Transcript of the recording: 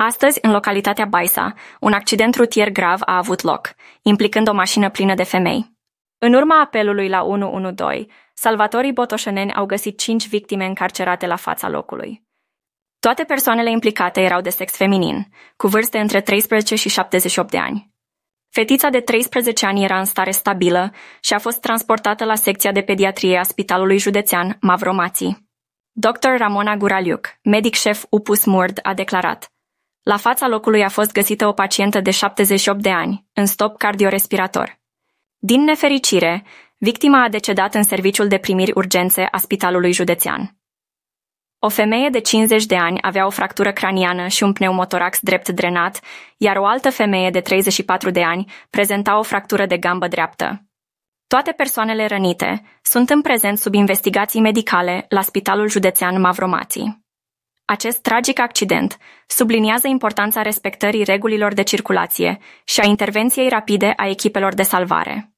Astăzi, în localitatea Baisa, un accident rutier grav a avut loc, implicând o mașină plină de femei. În urma apelului la 112, salvatorii botoșeneni au găsit cinci victime încarcerate la fața locului. Toate persoanele implicate erau de sex feminin, cu vârste între 13 și 78 de ani. Fetița de 13 ani era în stare stabilă și a fost transportată la secția de pediatrie a Spitalului Județean Mavromații. Dr. Ramona Guraliuc, medic șef Upus Murd, a declarat – la fața locului a fost găsită o pacientă de 78 de ani, în stop cardiorespirator. Din nefericire, victima a decedat în serviciul de primiri urgențe a Spitalului Județean. O femeie de 50 de ani avea o fractură craniană și un pneumotorax drept drenat, iar o altă femeie de 34 de ani prezenta o fractură de gambă dreaptă. Toate persoanele rănite sunt în prezent sub investigații medicale la Spitalul Județean Mavromații. Acest tragic accident subliniază importanța respectării regulilor de circulație și a intervenției rapide a echipelor de salvare.